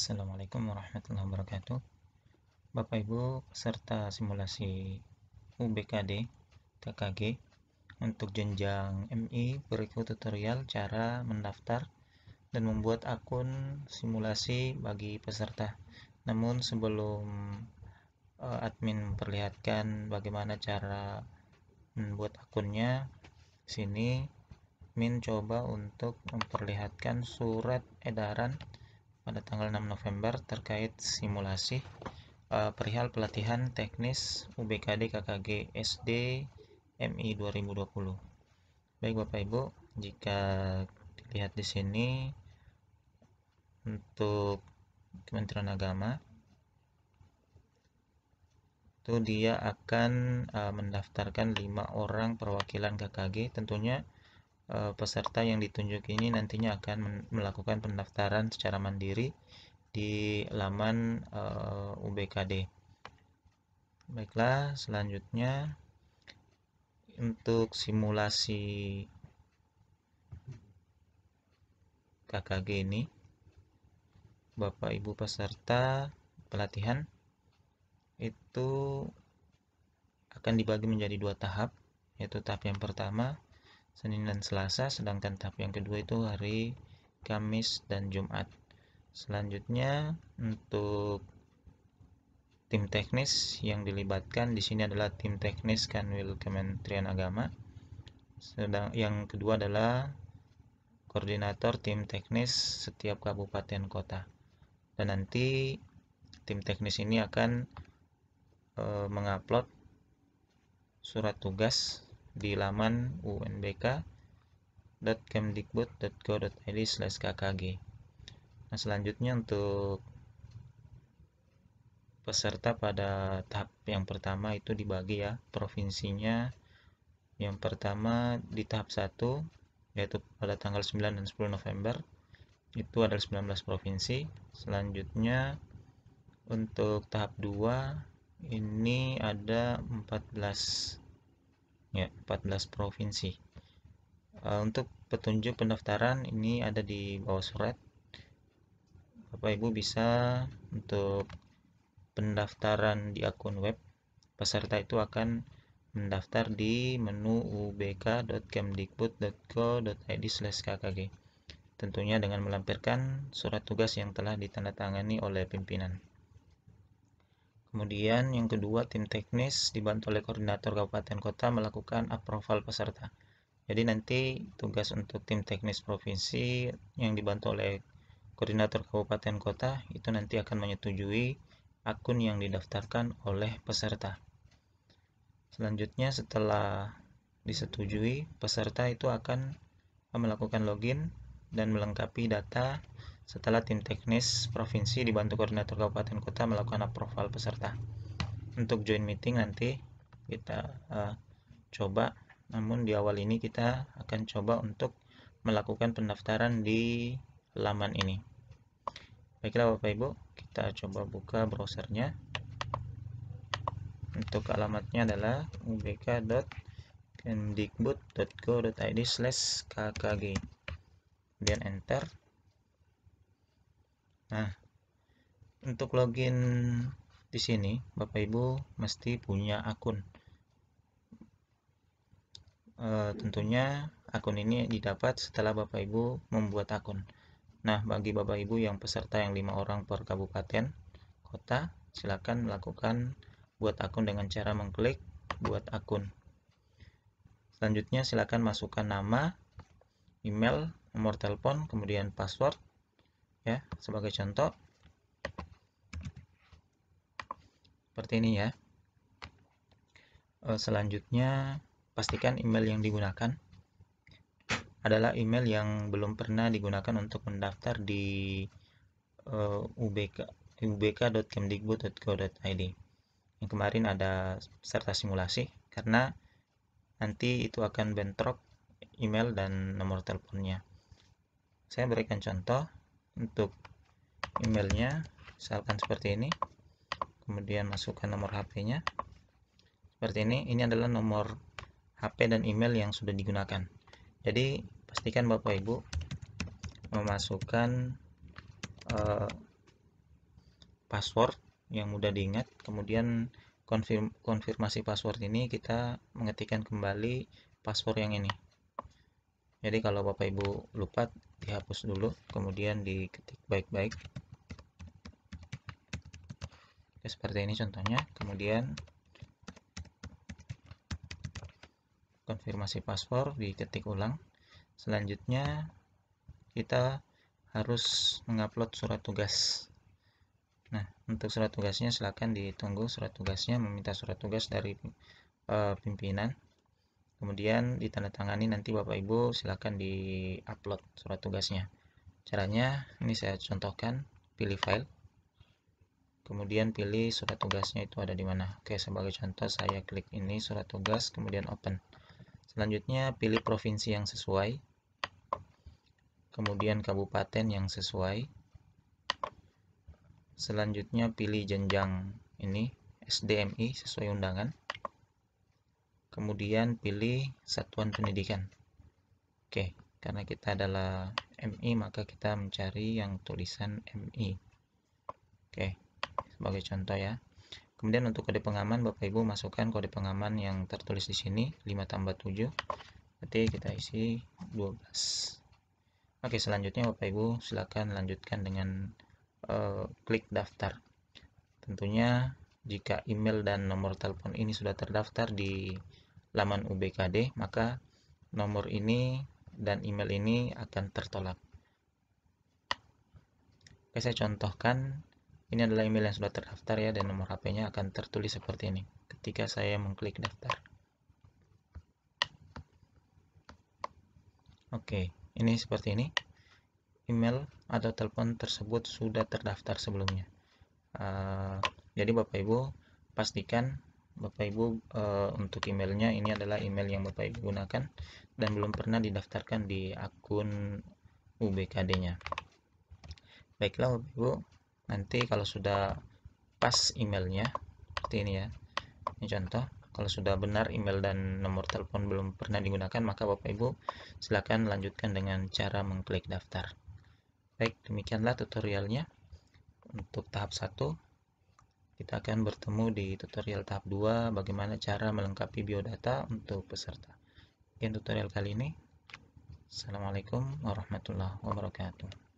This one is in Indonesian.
Assalamualaikum warahmatullahi wabarakatuh Bapak Ibu peserta simulasi UBKD TKG untuk jenjang MI berikut tutorial cara mendaftar dan membuat akun simulasi bagi peserta namun sebelum eh, admin memperlihatkan bagaimana cara membuat akunnya sini admin coba untuk memperlihatkan surat edaran pada tanggal 6 November terkait simulasi uh, perihal pelatihan teknis UBKD KKG SD MI 2020. Baik Bapak Ibu, jika dilihat di sini untuk Kementerian Agama itu dia akan uh, mendaftarkan lima orang perwakilan KKG tentunya Eh, peserta yang ditunjuk ini nantinya akan melakukan pendaftaran secara mandiri di laman uh, eh, UBKD. Baiklah, selanjutnya untuk simulasi KKG ini Bapak Ibu peserta pelatihan itu akan dibagi menjadi dua tahap, yaitu tahap yang pertama Senin dan Selasa, sedangkan tahap yang kedua itu hari Kamis dan Jumat. Selanjutnya untuk tim teknis yang dilibatkan di sini adalah tim teknis Kanwil Kementerian Agama. Sedang yang kedua adalah koordinator tim teknis setiap kabupaten kota. Dan nanti tim teknis ini akan e, mengupload surat tugas di laman unbk.kemdikbud.go.id kkg nah selanjutnya untuk peserta pada tahap yang pertama itu dibagi ya provinsinya yang pertama di tahap 1 yaitu pada tanggal 9 dan 10 November itu ada 19 provinsi selanjutnya untuk tahap 2 ini ada 14 ya 14 provinsi eh, untuk petunjuk pendaftaran ini ada di bawah surat Bapak Ibu bisa untuk pendaftaran di akun web peserta itu akan mendaftar di menu ubk.kemdikbud.go.id kkg tentunya dengan melampirkan surat tugas yang telah ditandatangani oleh pimpinan Kemudian yang kedua, tim teknis dibantu oleh koordinator kabupaten kota melakukan approval peserta. Jadi nanti tugas untuk tim teknis provinsi yang dibantu oleh koordinator kabupaten kota itu nanti akan menyetujui akun yang didaftarkan oleh peserta. Selanjutnya setelah disetujui, peserta itu akan melakukan login dan melengkapi data setelah tim teknis provinsi dibantu koordinator kabupaten kota melakukan approval peserta. Untuk join meeting nanti kita uh, coba, namun di awal ini kita akan coba untuk melakukan pendaftaran di laman ini. Baiklah Bapak Ibu, kita coba buka browsernya. Untuk alamatnya adalah ubk.kemdikbud.go.id/kkg. dan enter Nah, untuk login di sini, Bapak Ibu mesti punya akun. E, tentunya akun ini didapat setelah Bapak Ibu membuat akun. Nah, bagi Bapak Ibu yang peserta yang lima orang per kabupaten kota, silakan melakukan buat akun dengan cara mengklik buat akun. Selanjutnya silakan masukkan nama, email, nomor telepon, kemudian password, ya sebagai contoh seperti ini ya eh, selanjutnya pastikan email yang digunakan adalah email yang belum pernah digunakan untuk mendaftar di uh, eh, ubk ubk.kemdikbud.go.id yang kemarin ada serta simulasi karena nanti itu akan bentrok email dan nomor teleponnya saya berikan contoh untuk emailnya misalkan seperti ini kemudian masukkan nomor HP-nya seperti ini ini adalah nomor HP dan email yang sudah digunakan jadi pastikan Bapak Ibu memasukkan uh, password yang mudah diingat kemudian konfirm konfirmasi password ini kita mengetikkan kembali password yang ini jadi kalau bapak ibu lupa dihapus dulu kemudian diketik baik-baik Oke, seperti ini contohnya kemudian konfirmasi paspor diketik ulang selanjutnya kita harus mengupload surat tugas Nah, untuk surat tugasnya silakan ditunggu surat tugasnya meminta surat tugas dari e, pimpinan kemudian ditandatangani nanti Bapak Ibu silahkan di upload surat tugasnya caranya ini saya contohkan pilih file kemudian pilih surat tugasnya itu ada di mana oke sebagai contoh saya klik ini surat tugas kemudian open selanjutnya pilih provinsi yang sesuai kemudian kabupaten yang sesuai selanjutnya pilih jenjang ini SDMI sesuai undangan kemudian pilih satuan pendidikan oke karena kita adalah MI maka kita mencari yang tulisan MI oke sebagai contoh ya kemudian untuk kode pengaman Bapak Ibu masukkan kode pengaman yang tertulis di sini 5 tambah 7 berarti kita isi 12 oke selanjutnya Bapak Ibu silahkan lanjutkan dengan uh, klik daftar tentunya jika email dan nomor telepon ini sudah terdaftar di laman UBKD, maka nomor ini dan email ini akan tertolak. Oke, saya contohkan. Ini adalah email yang sudah terdaftar ya dan nomor HP-nya akan tertulis seperti ini ketika saya mengklik daftar. Oke, ini seperti ini. Email atau telepon tersebut sudah terdaftar sebelumnya. Uh, jadi bapak ibu pastikan Bapak Ibu e, untuk emailnya ini adalah email yang Bapak Ibu gunakan dan belum pernah didaftarkan di akun UBKD-nya. Baiklah Bapak Ibu, nanti kalau sudah pas emailnya seperti ini ya. Ini contoh, kalau sudah benar email dan nomor telepon belum pernah digunakan, maka Bapak Ibu silakan lanjutkan dengan cara mengklik daftar. Baik, demikianlah tutorialnya untuk tahap 1 kita akan bertemu di tutorial tahap 2 bagaimana cara melengkapi biodata untuk peserta. Sekian tutorial kali ini. Assalamualaikum warahmatullahi wabarakatuh.